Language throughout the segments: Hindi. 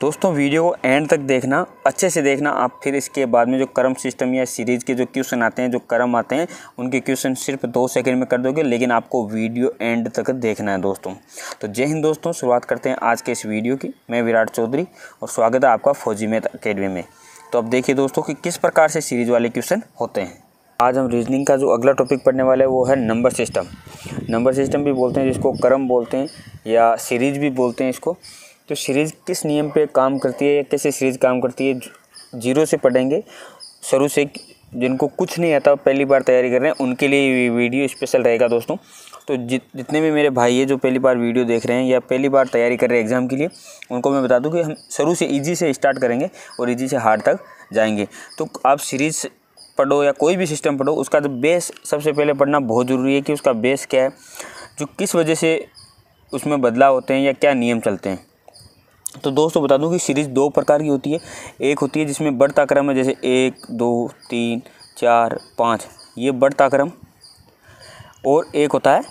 दोस्तों वीडियो को एंड तक देखना अच्छे से देखना आप फिर इसके बाद में जो कर्म सिस्टम या सीरीज़ के जो क्वेश्चन आते हैं जो कर्म आते हैं उनके क्वेश्चन सिर्फ दो सेकंड में कर दोगे लेकिन आपको वीडियो एंड तक देखना है दोस्तों तो जय हिंद दोस्तों शुरुआत करते हैं आज के इस वीडियो की मैं विराट चौधरी और स्वागत है आपका फौजी मेथ अकेडमी में तो अब देखिए दोस्तों कि किस प्रकार से सीरीज़ वाले क्वेश्चन होते हैं आज हम रीजनिंग का जो अगला टॉपिक पढ़ने वाला है वो है नंबर सिस्टम नंबर सिस्टम भी बोलते हैं जिसको कर्म बोलते हैं या सीरीज भी बोलते हैं इसको तो सीरीज़ किस नियम पे काम करती है या कैसे सीरीज़ काम करती है जीरो से पढ़ेंगे शुरू से जिनको कुछ नहीं आता पहली बार तैयारी कर रहे हैं उनके लिए वीडियो स्पेशल रहेगा दोस्तों तो जित जितने भी मेरे भाई है जो पहली बार वीडियो देख रहे हैं या पहली बार तैयारी कर रहे हैं एग्ज़ाम के लिए उनको मैं बता दूं कि हम शुरू से इजी से स्टार्ट करेंगे और इजी से हार्ड तक जाएंगे तो आप सीरीज़ पढ़ो या कोई भी सिस्टम पढ़ो उसका जो तो बेस सबसे पहले पढ़ना बहुत ज़रूरी है कि उसका बेस क्या है जो किस वजह से उसमें बदलाव होते हैं या क्या नियम चलते हैं तो दोस्तों बता दूं कि सीरीज़ दो प्रकार की होती है एक होती है जिसमें बढ़ता क्रम है जैसे एक दो तीन चार पाँच ये बढ़ता क्रम और एक होता है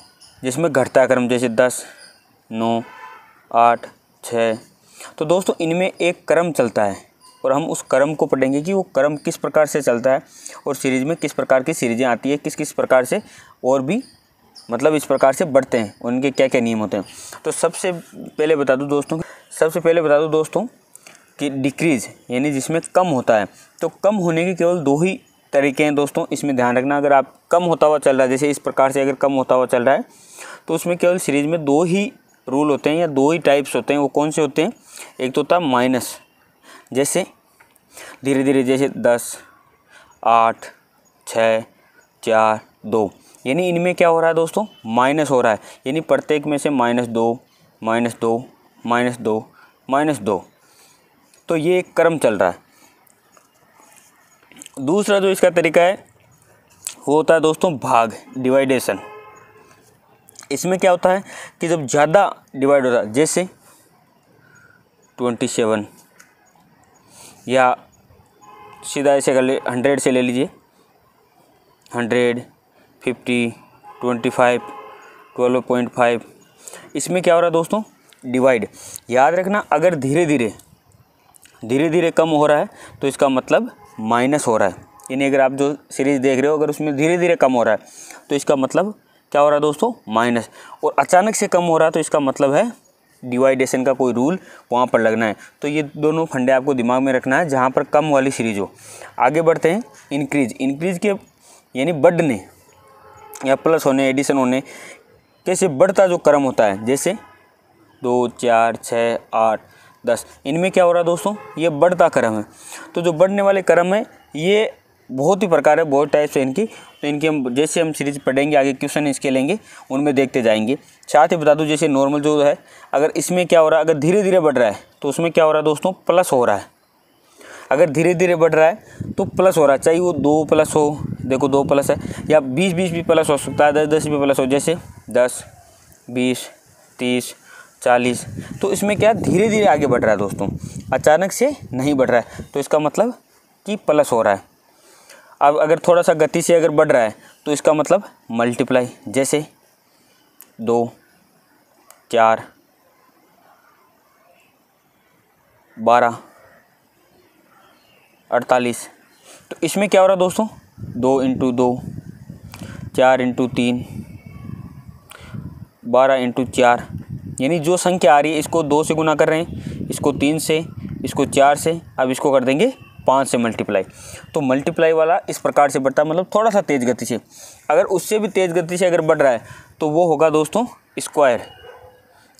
जिसमें घटता क्रम जैसे दस नौ आठ छः तो दोस्तों इनमें एक क्रम चलता है और हम उस क्रम को पढ़ेंगे कि वो क्रम किस प्रकार से चलता है और सीरीज़ में किस प्रकार की सीरीज़ें आती है किस किस प्रकार से और भी मतलब इस प्रकार से बढ़ते हैं उनके क्या क्या नियम होते हैं तो सबसे पहले बता दूँ दोस्तों सबसे पहले बता दूँ दोस्तों कि डिक्रीज यानी जिसमें कम होता है तो कम होने के केवल दो ही तरीके हैं दोस्तों इसमें ध्यान रखना अगर आप कम होता हुआ चल रहा है जैसे इस प्रकार से अगर कम होता हुआ चल रहा है तो उसमें केवल सीरीज में दो ही रूल होते हैं या दो ही टाइप्स होते हैं वो कौन से होते हैं एक तो होता है माइनस जैसे धीरे धीरे जैसे दस आठ छः चार दो यानी इनमें क्या हो रहा है दोस्तों माइनस हो रहा है यानी प्रत्येक में से माइनस दो माइनस दो माइनस दो माइनस दो तो ये एक क्रम चल रहा है दूसरा जो इसका तरीका है वो होता है दोस्तों भाग डिवाइडेशन इसमें क्या होता है कि जब ज़्यादा डिवाइड होता है जैसे ट्वेंटी सेवन या सीधा ऐसे कर ले हंड्रेड से ले लीजिए hundred fifty twenty five twelve point five इसमें क्या हो रहा है दोस्तों डिवाइड याद रखना अगर धीरे धीरे धीरे धीरे कम हो रहा है तो इसका मतलब माइनस हो रहा है यानी अगर आप जो सीरीज़ देख रहे हो अगर उसमें धीरे धीरे कम हो रहा है तो इसका मतलब क्या हो रहा है दोस्तों माइनस और अचानक से कम हो रहा है तो इसका मतलब है डिवाइडेशन का कोई रूल वहाँ पर लगना है तो ये दोनों फंडे आपको दिमाग में रखना है जहाँ पर कम वाली सीरीज हो आगे बढ़ते हैं इंक्रीज इंक्रीज के यानी बढ़ने या प्लस होने एडिशन होने कैसे बढ़ता जो क्रम होता है जैसे दो चार छः आठ दस इनमें क्या हो रहा है दोस्तों ये बढ़ता क्रम है तो जो बढ़ने वाले क्रम है ये बहुत ही प्रकार है बहुत टाइप्स है इनकी तो इनकी हम जैसे हम सीरीज पढ़ेंगे आगे क्वेश्चन इसके लेंगे उनमें देखते जाएंगे साथ ही बता दूँ जैसे नॉर्मल जो है अगर इसमें क्या हो रहा है अगर धीरे धीरे बढ़ रहा है तो उसमें क्या हो रहा है दोस्तों प्लस हो रहा है अगर धीरे धीरे बढ़ रहा है तो प्लस हो रहा है चाहे वो दो प्लस हो देखो दो प्लस है या बीस बीस भी प्लस हो सकता है दस दस भी प्लस हो जैसे दस बीस तीस चालीस तो इसमें क्या धीरे धीरे आगे बढ़ रहा है दोस्तों अचानक से नहीं बढ़ रहा है तो इसका मतलब कि प्लस हो रहा है अब अगर थोड़ा सा गति से अगर बढ़ रहा है तो इसका मतलब मल्टीप्लाई जैसे दो चार बारह अड़तालीस तो इसमें क्या हो रहा है दोस्तों दो इंटू दो चार इंटू तीन बारह इंटू चार यानी जो संख्या आ रही है इसको दो से गुना कर रहे हैं इसको तीन से इसको चार से अब इसको कर देंगे पाँच से मल्टीप्लाई तो मल्टीप्लाई वाला इस प्रकार से बढ़ता है मतलब थोड़ा सा तेज़ गति से अगर उससे भी तेज़ गति से अगर बढ़ रहा है तो वो होगा दोस्तों स्क्वायर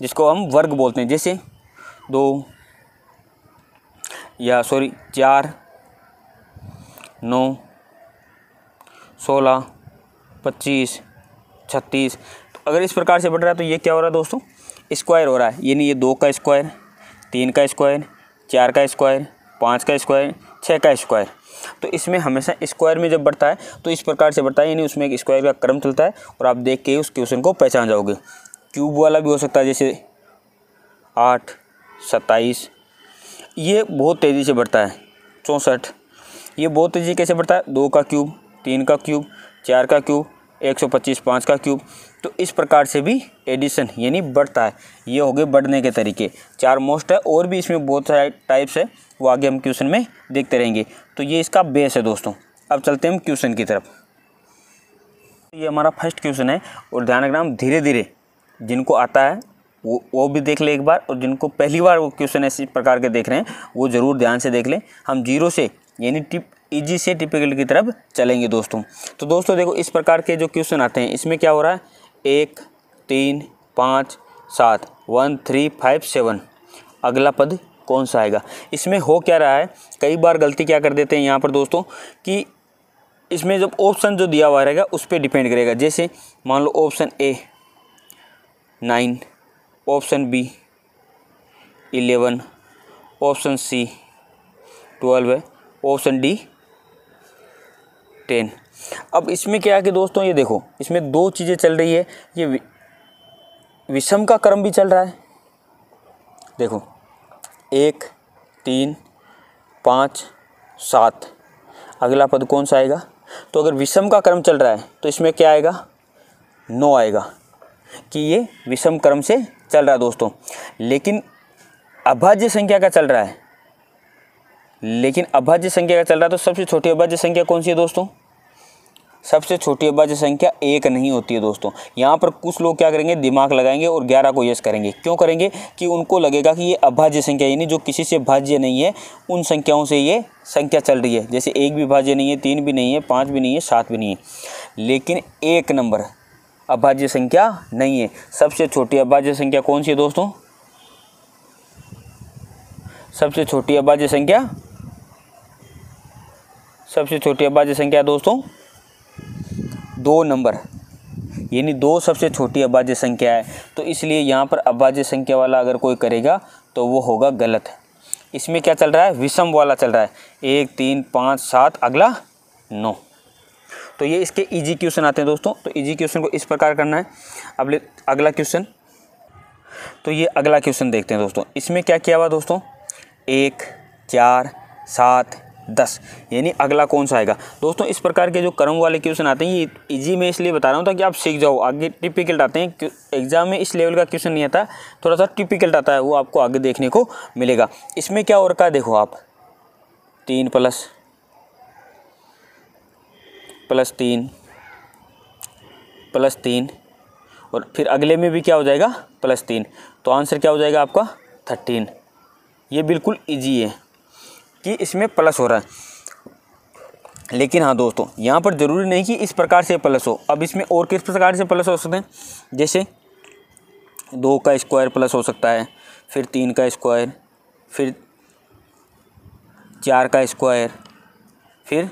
जिसको हम वर्ग बोलते हैं जैसे दो या सॉरी चार नौ सोलह पच्चीस छत्तीस तो अगर इस प्रकार से बढ़ रहा है तो ये क्या हो रहा है दोस्तों स्क्वायर हो रहा है यानी ये दो का स्क्वायर तीन का स्क्वायर चार का स्क्वायर पाँच का स्क्वायर छः का स्क्वायर तो इसमें हमेशा स्क्वायर में जब बढ़ता है तो इस प्रकार से बढ़ता है यानी उसमें एक स्क्वायर का क्रम चलता है और आप देख के उस क्वेश्चन को पहचान जाओगे क्यूब वाला भी हो सकता है जैसे आठ सत्ताईस ये बहुत तेज़ी से बढ़ता है चौंसठ ये बहुत तेज़ी कैसे बढ़ता है दो का क्यूब तीन का क्यूब चार का क्यूब एक सौ पच्चीस पाँच का क्यूब तो इस प्रकार से भी एडिशन यानी बढ़ता है ये हो गए बढ़ने के तरीके चार मोस्ट है और भी इसमें बहुत सारे टाइप्स है वो आगे हम क्वेश्चन में देखते रहेंगे तो ये इसका बेस है दोस्तों अब चलते हैं हम क्वेश्चन की तरफ ये हमारा फर्स्ट क्वेश्चन है और ध्यान रखना हम धीरे धीरे जिनको आता है वो वो भी देख ले एक बार और जिनको पहली बार वो क्वेश्चन ऐसे प्रकार के देख रहे हैं वो ज़रूर ध्यान से देख लें हम जीरो से यानी टिप इजी से टिपिकल की तरफ चलेंगे दोस्तों तो दोस्तों देखो इस प्रकार के जो क्वेश्चन आते हैं इसमें क्या हो रहा है एक तीन पाँच सात वन थ्री फाइव सेवन अगला पद कौन सा आएगा इसमें हो क्या रहा है कई बार गलती क्या कर देते हैं यहाँ पर दोस्तों कि इसमें जब ऑप्शन जो दिया हुआ रहेगा उस पर डिपेंड करेगा जैसे मान लो option A nine option B eleven option C twelve है ऑप्शन डी टेन अब इसमें क्या है कि दोस्तों ये देखो इसमें दो चीज़ें चल रही है ये विषम का क्रम भी चल रहा है देखो एक तीन पाँच सात अगला पद कौन सा आएगा तो अगर विषम का क्रम चल रहा है तो इसमें क्या आएगा नौ आएगा कि ये विषम क्रम से चल रहा है दोस्तों लेकिन अभाज्य संख्या का चल रहा है लेकिन अभाज्य संख्या का चल रहा है तो सबसे छोटी अभाज्य संख्या कौन सी है दोस्तों सबसे छोटी अभाज्य संख्या एक नहीं होती है दोस्तों यहाँ पर कुछ लोग क्या करेंगे दिमाग लगाएंगे और ग्यारह को यश करेंगे क्यों करेंगे कि उनको लगेगा कि ये अभाज्य संख्या यानी जो किसी से भाज्य नहीं है उन संख्याओं से ये संख्या चल रही है जैसे एक भी भाज्य नहीं है तीन भी नहीं है पाँच भी नहीं है सात भी नहीं है लेकिन एक नंबर अभाज्य संख्या नहीं है सबसे छोटी अभाज्य संख्या कौन सी है दोस्तों सबसे छोटी अभाज्य संख्या सबसे छोटी अभाज्य संख्या दोस्तों दो नंबर यानी दो सबसे छोटी अभाज्य संख्या है तो इसलिए यहाँ पर अभाज्य संख्या वाला अगर कोई करेगा तो वो होगा गलत इसमें क्या चल रहा है विषम वाला चल रहा है एक तीन पाँच सात अगला नौ तो ये इसके इजी क्वेश्चन आते हैं दोस्तों तो इजी क्वेश्चन को इस प्रकार करना है अब अगला क्वेश्चन तो ये अगला क्वेश्चन देखते हैं दोस्तों इसमें क्या किया हुआ दोस्तों एक चार सात दस यानी अगला कौन सा आएगा दोस्तों इस प्रकार के जो कर्म वाले क्वेश्चन आते हैं ये इजी में इसलिए बता रहा हूँ ताकि आप सीख जाओ आगे टिपिकल्ट आते हैं एग्जाम में इस लेवल का क्वेश्चन नहीं आता थोड़ा सा टिपिकल्ट आता है वो आपको आगे देखने को मिलेगा इसमें क्या और का देखो आप तीन प्लस प्लस तीन प्लस तीन और फिर अगले में भी क्या हो जाएगा प्लस तीन तो आंसर क्या हो जाएगा आपका थर्टीन ये बिल्कुल ईजी है कि इसमें प्लस हो रहा है लेकिन हाँ दोस्तों यहाँ पर ज़रूरी नहीं कि इस प्रकार से प्लस हो अब इसमें और किस प्रकार से प्लस हो सकते हैं जैसे दो का स्क्वायर प्लस हो सकता है फिर तीन का स्क्वायर फिर चार का स्क्वायर फिर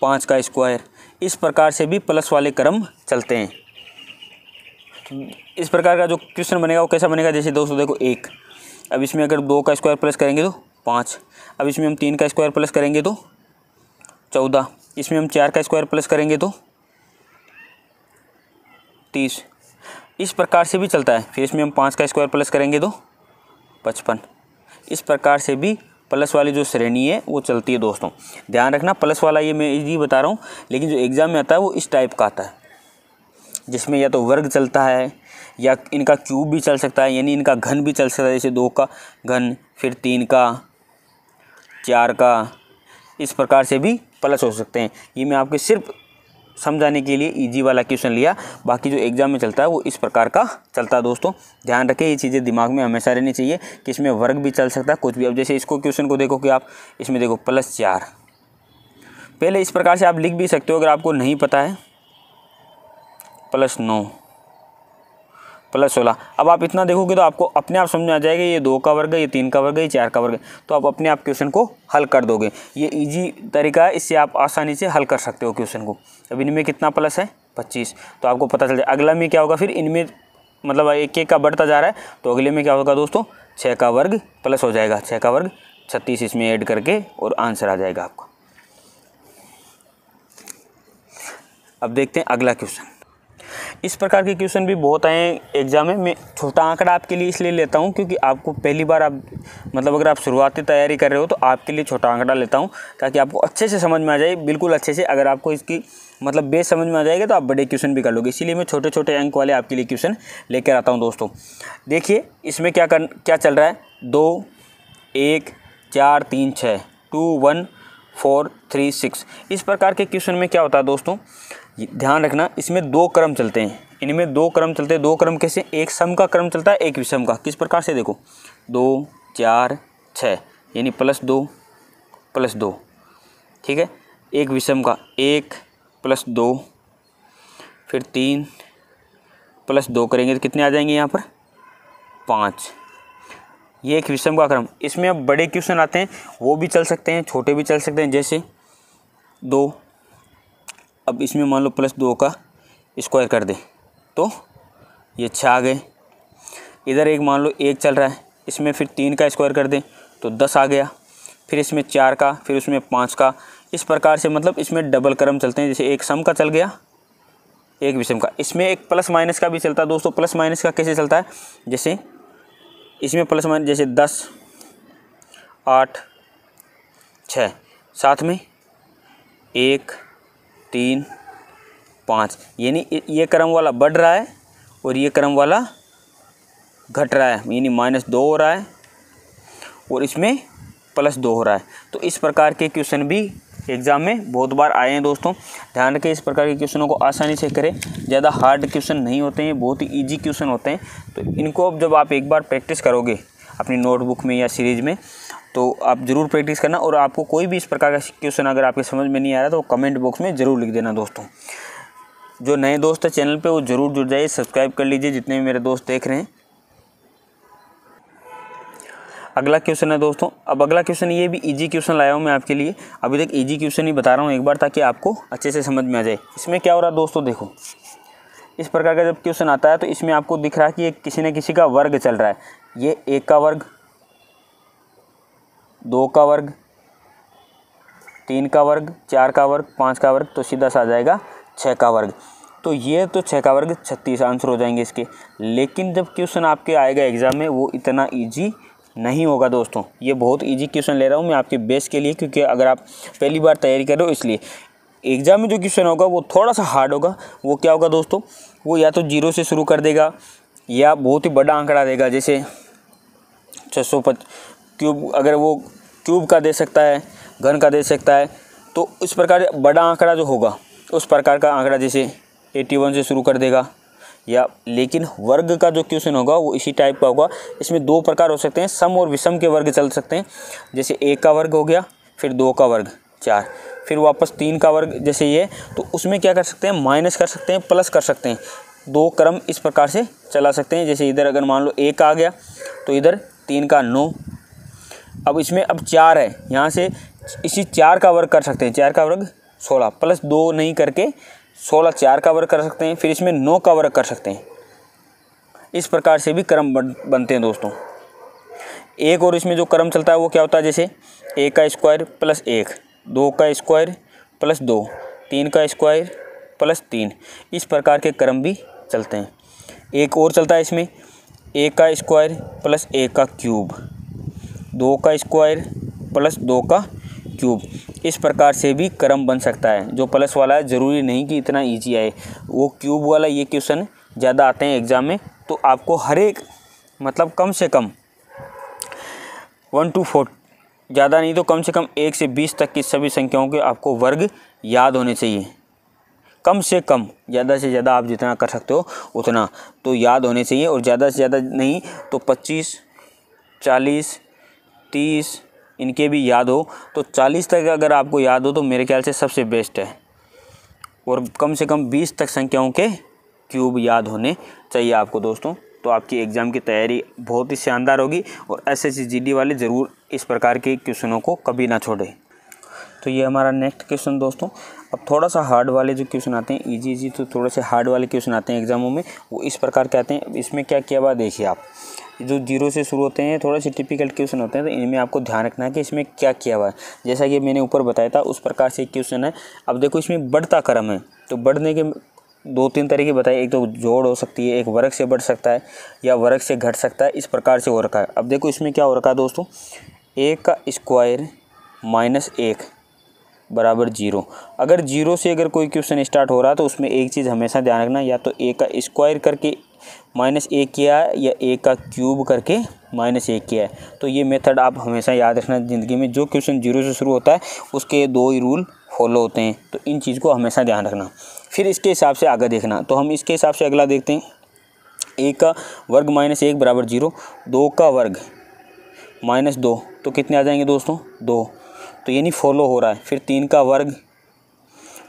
पाँच का स्क्वायर इस प्रकार से भी प्लस वाले क्रम चलते हैं तो इस प्रकार का जो क्वेश्चन बनेगा वो कैसा बनेगा जैसे दोस्तों देखो एक अब इसमें अगर दो का स्क्वायर प्लस करेंगे तो पाँच अब इसमें हम तीन का स्क्वायर प्लस करेंगे तो चौदह इसमें हम चार का स्क्वायर प्लस करेंगे तो तीस इस प्रकार से भी चलता है फिर इसमें हम पाँच का स्क्वायर प्लस करेंगे तो पचपन इस प्रकार से भी प्लस वाली जो श्रेणी है वो चलती है दोस्तों ध्यान रखना प्लस वाला ये मैं ये बता रहा हूँ लेकिन जो एग्ज़ाम में आता है वो इस टाइप का आता है जिसमें या तो वर्ग चलता है या इनका क्यूब भी चल सकता है यानी इनका घन भी चल सकता है जैसे दो का घन फिर तीन का चार का इस प्रकार से भी प्लस हो सकते हैं ये मैं आपके सिर्फ समझाने के लिए इजी वाला क्वेश्चन लिया बाकी जो एग्ज़ाम में चलता है वो इस प्रकार का चलता है दोस्तों ध्यान रखें ये चीज़ें दिमाग में हमेशा रहनी चाहिए कि इसमें वर्ग भी चल सकता है कुछ भी अब जैसे इसको क्वेश्चन को देखो कि आप इसमें देखो प्लस चार पहले इस प्रकार से आप लिख भी सकते हो अगर आपको नहीं पता है प्लस नौ प्लस सोलह अब आप इतना देखोगे तो आपको अपने आप समझ में आ जाएगा ये दो का वर्ग है ये तीन का वर्ग है ये चार का वर्ग है तो आप अपने आप क्वेश्चन को हल कर दोगे ये ईजी तरीका है इससे आप आसानी से हल कर सकते हो क्वेश्चन को अब इनमें कितना प्लस है पच्चीस तो आपको पता चल जाए अगला में क्या होगा फिर इनमें मतलब एक एक का बढ़ता जा रहा है तो अगले में क्या होगा दोस्तों छः का वर्ग प्लस हो जाएगा छः का वर्ग छत्तीस इसमें ऐड करके और आंसर आ जाएगा आपका अब देखते हैं अगला क्वेश्चन इस प्रकार के क्वेश्चन भी बहुत आए एग्जाम में मैं छोटा आंकड़ा आपके लिए इसलिए लेता हूँ क्योंकि आपको पहली बार आप मतलब अगर आप शुरुआती तैयारी कर रहे हो तो आपके लिए छोटा आंकड़ा लेता हूँ ताकि आपको अच्छे से समझ में आ जाए बिल्कुल अच्छे से अगर आपको इसकी मतलब बेस समझ में आ जाएगा तो आप बड़े क्वेश्चन भी कर लोगे इसीलिए मैं छोटे छोटे अंक वाले आपके लिए क्वेश्चन लेकर आता हूँ दोस्तों देखिए इसमें क्या कर क्या चल रहा है दो एक चार तीन छः two one four three six इस प्रकार के क्वेश्चन में क्या होता है दोस्तों ध्यान रखना इसमें दो क्रम चलते हैं इनमें दो क्रम चलते हैं दो क्रम कैसे एक सम का क्रम चलता है एक विषम का किस प्रकार से देखो दो चार छः यानी प्लस दो प्लस दो ठीक है एक विषम का एक प्लस दो फिर तीन प्लस दो करेंगे तो कितने आ जाएंगे यहाँ पर पाँच ये एक विषम का क्रम इसमें अब बड़े क्वेश्चन आते हैं वो भी चल सकते हैं छोटे भी चल सकते हैं जैसे दो अब इसमें मान लो प्लस दो का स्क्वायर कर दें तो ये छः आ गए इधर एक मान लो एक चल रहा है इसमें फिर तीन का स्क्वायर कर दें तो दस आ गया फिर इसमें चार का फिर उसमें पाँच का इस प्रकार से मतलब इसमें डबल क्रम चलते हैं जैसे एक सम का चल गया एक विषम का इसमें एक प्लस माइनस का भी चलता है दोस्तों प्लस माइनस का कैसे चलता है जैसे इसमें प्लस माइनस जैसे दस आठ छः साथ में एक तीन पाँच यानी ये क्रम वाला बढ़ रहा है और ये क्रम वाला घट रहा है यानी माइनस दो हो रहा है और इसमें प्लस दो हो रहा है तो इस प्रकार के क्वेश्चन भी एग्ज़ाम में बहुत बार आए हैं दोस्तों ध्यान रखें इस प्रकार के क्वेश्चनों को आसानी से करें ज़्यादा हार्ड क्वेश्चन नहीं होते हैं बहुत ही ईजी क्वेश्चन होते हैं तो इनको अब जब आप एक बार प्रैक्टिस करोगे अपनी नोटबुक में या सीरीज़ में तो आप ज़रूर प्रैक्टिस करना और आपको कोई भी इस प्रकार का क्वेश्चन अगर आपके समझ में नहीं आ रहा तो कमेंट बॉक्स में ज़रूर लिख देना दोस्तों जो नए दोस्त हैं चैनल पे वो ज़रूर जुड़ जाइए सब्सक्राइब कर लीजिए जितने भी मेरे दोस्त देख रहे हैं अगला क्वेश्चन है दोस्तों अब अगला क्वेश्चन ये भी इजी क्वेश्चन लाया हूँ मैं आपके लिए अभी तक इजी क्वेश्चन ही बता रहा हूँ एक बार ताकि आपको अच्छे से समझ में आ जाए इसमें क्या हो रहा है दोस्तों देखो इस प्रकार का जब क्वेश्चन आता है तो इसमें आपको दिख रहा है कि ये किसी न किसी का वर्ग चल रहा है ये एक का वर्ग दो का वर्ग तीन का वर्ग चार का वर्ग पाँच का वर्ग तो सीधा सा आ जाएगा छः का वर्ग तो ये तो छः का वर्ग छत्तीस आंसर हो जाएंगे इसके लेकिन जब क्वेश्चन आपके आएगा एग्ज़ाम में वो इतना ईजी नहीं होगा दोस्तों ये बहुत ईजी क्वेश्चन ले रहा हूँ मैं आपके बेस के लिए क्योंकि अगर आप पहली बार तैयारी कर रहे हो इसलिए एग्ज़ाम में जो क्वेश्चन होगा वो थोड़ा सा हार्ड होगा वो क्या होगा दोस्तों वो या तो जीरो से शुरू कर देगा या बहुत ही बड़ा आंकड़ा देगा जैसे छः सौ पच क्यूब अगर वो क्यूब का दे सकता है घन का दे सकता है तो इस प्रकार बड़ा आंकड़ा जो होगा उस प्रकार का आंकड़ा जैसे एटी वन से शुरू कर देगा या लेकिन वर्ग का जो क्वेश्चन होगा वो इसी टाइप का होगा इसमें दो प्रकार हो सकते हैं सम और विषम के वर्ग चल सकते हैं जैसे एक का वर्ग हो गया फिर दो का वर्ग चार फिर वापस तीन का वर्ग जैसे ये तो उसमें क्या कर सकते हैं माइनस कर सकते हैं प्लस कर सकते हैं दो क्रम इस प्रकार से चला सकते हैं जैसे इधर अगर मान लो एक आ गया तो इधर तीन का नौ अब इसमें अब चार है यहाँ से इसी चार का वर्ग कर सकते हैं चार का वर्ग सोलह प्लस दो नहीं करके सोलह चार का वर्ग कर सकते हैं फिर इसमें नौ का वर्ग कर सकते हैं इस प्रकार से भी क्रम बन, बनते हैं दोस्तों एक और इसमें जो क्रम चलता है वो क्या होता है जैसे एक का स्क्वायर प्लस एक दो का स्क्वायर प्लस दो तीन का स्क्वायर प्लस तीन इस प्रकार के क्रम भी चलते हैं एक और चलता है इसमें एक का स्क्वायर प्लस एक का क्यूब दो का स्क्वायर प्लस दो का क्यूब इस प्रकार से भी क्रम बन सकता है जो प्लस वाला है ज़रूरी नहीं कि इतना ईजी आए वो क्यूब वाला ये क्वेश्चन ज़्यादा आते हैं एग्ज़ाम में तो आपको हर एक मतलब कम से कम वन टू फोर ज़्यादा नहीं तो कम से कम एक से बीस तक की सभी संख्याओं के आपको वर्ग याद होने चाहिए कम से कम ज़्यादा से ज़्यादा आप जितना कर सकते हो उतना तो याद होने चाहिए और ज़्यादा से ज़्यादा नहीं तो पच्चीस चालीस तीस इनके भी याद हो तो चालीस तक अगर आपको याद हो तो मेरे ख्याल से सबसे बेस्ट है और कम से कम बीस तक संख्याओं के क्यूब याद होने चाहिए आपको दोस्तों तो आपकी एग्ज़ाम की तैयारी बहुत ही शानदार होगी और एस एस जी डी वाले ज़रूर इस प्रकार के क्वेश्चनों को कभी ना छोड़ें तो ये हमारा नेक्स्ट क्वेश्चन दोस्तों अब थोड़ा सा हार्ड वाले जो क्वेश्चन आते हैं इजी इजी तो थोड़े से हार्ड वाले क्वेश्चन आते हैं एग्जामों में वो इस प्रकार के आते हैं इसमें क्या किया हुआ देखिए आप जो जीरो से शुरू होते हैं थोड़ा से टिपिकल क्वेश्चन होते हैं तो इनमें आपको ध्यान रखना है कि इसमें क्या किया हुआ है जैसा कि मैंने ऊपर बताया था उस प्रकार से क्वेश्चन है अब देखो इसमें बढ़ता क्रम है तो बढ़ने के दो तीन तरीके बताए एक तो जोड़ हो सकती है एक वर्ग से बढ़ सकता है या वर्ग से घट सकता है इस प्रकार से हो रखा है अब देखो इसमें क्या हो रखा है दोस्तों एक का स्क्वायर माइनस एक बराबर जीरो अगर जीरो से अगर कोई क्वेश्चन स्टार्ट हो रहा है तो उसमें एक चीज़ हमेशा ध्यान रखना या तो एक का स्क्वायर करके माइनस ए किया है या ए का क्यूब करके माइनस ए किया है तो ये मेथड आप हमेशा याद रखना ज़िंदगी में जो क्वेश्चन जीरो से शुरू होता है उसके दो ही रूल फॉलो होते हैं तो इन चीज़ को हमेशा ध्यान रखना फिर इसके हिसाब से आगे देखना तो हम इसके हिसाब से अगला देखते हैं एक का वर्ग माइनस एक बराबर जीरो दो का वर्ग माइनस दो तो कितने आ जाएंगे दोस्तों दो तो ये नहीं फॉलो हो रहा है फिर तीन का वर्ग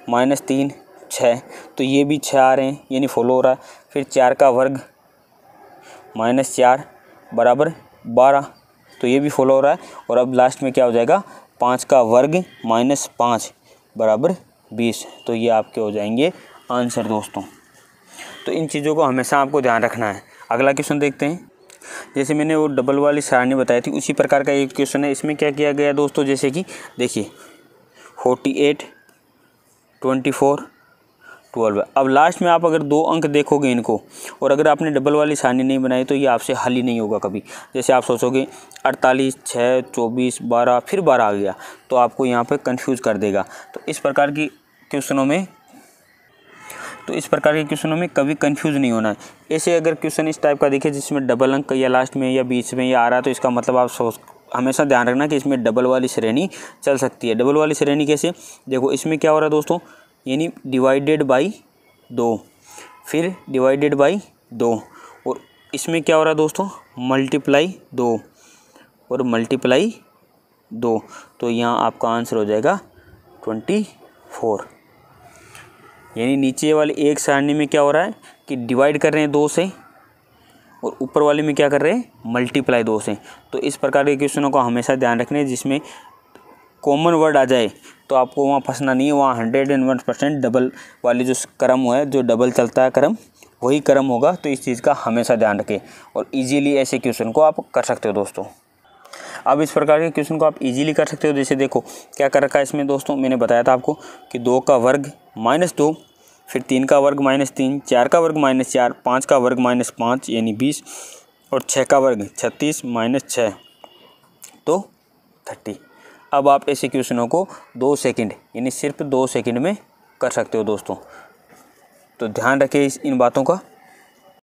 माइनस तीन छः तो ये भी छः आ रहे हैं ये नहीं फॉलो हो रहा है फिर चार का वर्ग माइनस चार बराबर बारह तो ये भी फॉलो हो रहा है और अब लास्ट में क्या हो जाएगा पाँच का वर्ग माइनस पाँच बराबर बीस तो ये आपके हो जाएंगे आंसर दोस्तों तो इन चीज़ों को हमेशा आपको ध्यान रखना है अगला क्वेश्चन देखते हैं जैसे मैंने वो डबल वाली सारणी बताई थी उसी प्रकार का एक क्वेश्चन है इसमें क्या किया गया दोस्तों जैसे कि देखिए forty eight twenty four twelve है अब लास्ट में आप अगर दो अंक देखोगे इनको और अगर आपने डबल वाली सानी नहीं बनाई तो ये आपसे हल ही नहीं होगा कभी जैसे आप सोचोगे अड़तालीस छः चौबीस बारह फिर बारह आ गया तो आपको यहाँ पर कन्फ्यूज़ कर देगा तो इस प्रकार की क्वेश्चनों में तो इस प्रकार के क्वेश्चनों में कभी कंफ्यूज नहीं होना है ऐसे अगर क्वेश्चन इस टाइप का दिखे जिसमें डबल अंक या लास्ट में या बीच में या आ रहा है तो इसका मतलब आप सोच हमेशा ध्यान रखना कि इसमें डबल वाली श्रेणी चल सकती है डबल वाली श्रेणी कैसे देखो इसमें क्या हो रहा है दोस्तों यानी डिवाइडेड बाई दो फिर डिवाइडेड बाई दो और इसमें क्या हो रहा है दोस्तों मल्टीप्लाई दो और मल्टीप्लाई दो तो यहाँ आपका आंसर हो जाएगा ट्वेंटी फोर यानी नीचे वाले एक सारणी में क्या हो रहा है कि डिवाइड कर रहे हैं दो से और ऊपर वाले में क्या कर रहे हैं मल्टीप्लाई दो से तो इस प्रकार के क्वेश्चनों का हमेशा ध्यान रखना है जिसमें कॉमन वर्ड आ जाए तो आपको वहाँ फंसना नहीं है वहाँ hundred and one percent double वाली जो क्रम है जो डबल चलता है क्रम वही क्रम होगा तो इस चीज़ का हमेशा ध्यान रखें और इजीली ऐसे क्वेश्चन को आप कर सकते हो दोस्तों अब इस प्रकार के क्वेश्चन को आप इजीली कर सकते हो जैसे देखो क्या कर रखा है इसमें दोस्तों मैंने बताया था आपको कि दो का वर्ग माइनस दो फिर तीन का वर्ग माइनस तीन चार का वर्ग माइनस चार पाँच का वर्ग माइनस पाँच यानी बीस और छः का वर्ग छत्तीस माइनस छः तो थर्टी अब आप ऐसे क्वेश्चनों को दो सेकंड यानी सिर्फ दो सेकंड में कर सकते हो दोस्तों तो ध्यान रखें इस इन बातों का